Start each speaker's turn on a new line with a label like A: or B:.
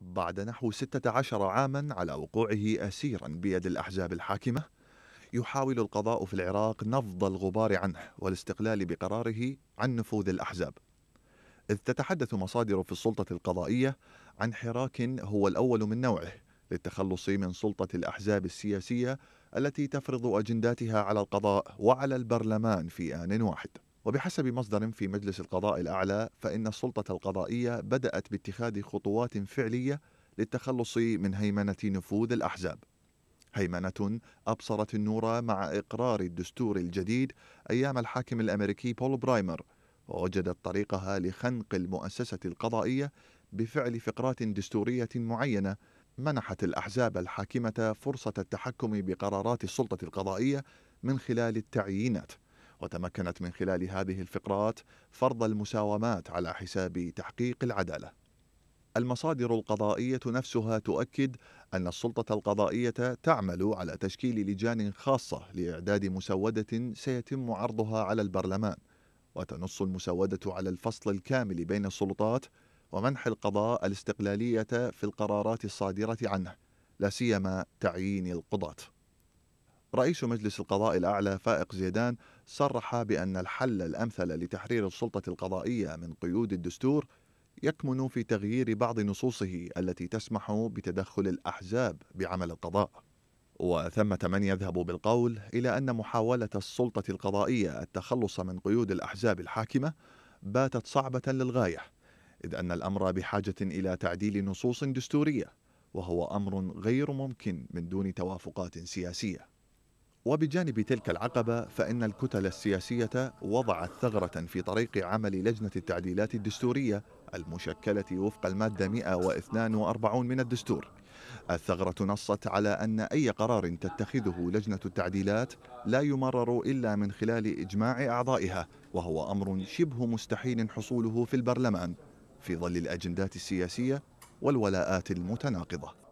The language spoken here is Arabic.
A: بعد نحو 16 عاما على وقوعه أسيرا بيد الأحزاب الحاكمة يحاول القضاء في العراق نفض الغبار عنه والاستقلال بقراره عن نفوذ الأحزاب إذ تتحدث مصادر في السلطة القضائية عن حراك هو الأول من نوعه للتخلص من سلطة الأحزاب السياسية التي تفرض أجنداتها على القضاء وعلى البرلمان في آن واحد وبحسب مصدر في مجلس القضاء الأعلى فإن السلطة القضائية بدأت باتخاذ خطوات فعلية للتخلص من هيمنة نفوذ الأحزاب هيمنة أبصرت النور مع إقرار الدستور الجديد أيام الحاكم الأمريكي بول برايمر ووجدت طريقها لخنق المؤسسة القضائية بفعل فقرات دستورية معينة منحت الأحزاب الحاكمة فرصة التحكم بقرارات السلطة القضائية من خلال التعيينات وتمكنت من خلال هذه الفقرات فرض المساومات على حساب تحقيق العداله المصادر القضائيه نفسها تؤكد ان السلطه القضائيه تعمل على تشكيل لجان خاصه لاعداد مسوده سيتم عرضها على البرلمان وتنص المسوده على الفصل الكامل بين السلطات ومنح القضاء الاستقلاليه في القرارات الصادره عنه لا سيما تعيين القضاه رئيس مجلس القضاء الأعلى فائق زيدان صرح بأن الحل الأمثل لتحرير السلطة القضائية من قيود الدستور يكمن في تغيير بعض نصوصه التي تسمح بتدخل الأحزاب بعمل القضاء وثمة من يذهب بالقول إلى أن محاولة السلطة القضائية التخلص من قيود الأحزاب الحاكمة باتت صعبة للغاية إذ أن الأمر بحاجة إلى تعديل نصوص دستورية وهو أمر غير ممكن من دون توافقات سياسية وبجانب تلك العقبة فإن الكتل السياسية وضعت ثغرة في طريق عمل لجنة التعديلات الدستورية المشكلة وفق المادة 142 من الدستور الثغرة نصت على أن أي قرار تتخذه لجنة التعديلات لا يمرر إلا من خلال إجماع أعضائها وهو أمر شبه مستحيل حصوله في البرلمان في ظل الأجندات السياسية والولاءات المتناقضة